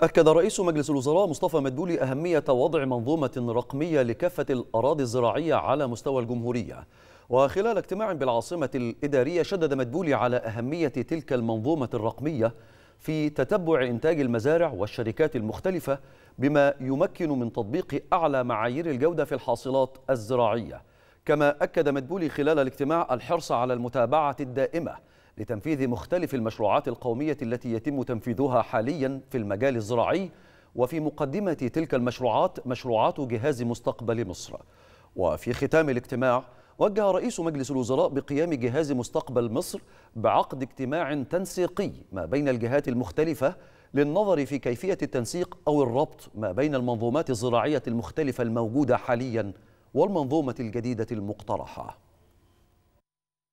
أكد رئيس مجلس الوزراء مصطفى مدبولي أهمية وضع منظومة رقمية لكافة الأراضي الزراعية على مستوى الجمهورية وخلال اجتماع بالعاصمة الإدارية شدد مدبولي على أهمية تلك المنظومة الرقمية في تتبع إنتاج المزارع والشركات المختلفة بما يمكن من تطبيق أعلى معايير الجودة في الحاصلات الزراعية كما أكد مدبولي خلال الاجتماع الحرص على المتابعة الدائمة لتنفيذ مختلف المشروعات القومية التي يتم تنفيذها حاليا في المجال الزراعي وفي مقدمة تلك المشروعات مشروعات جهاز مستقبل مصر وفي ختام الاجتماع وجه رئيس مجلس الوزراء بقيام جهاز مستقبل مصر بعقد اجتماع تنسيقي ما بين الجهات المختلفة للنظر في كيفية التنسيق أو الربط ما بين المنظومات الزراعية المختلفة الموجودة حاليا والمنظومة الجديدة المقترحة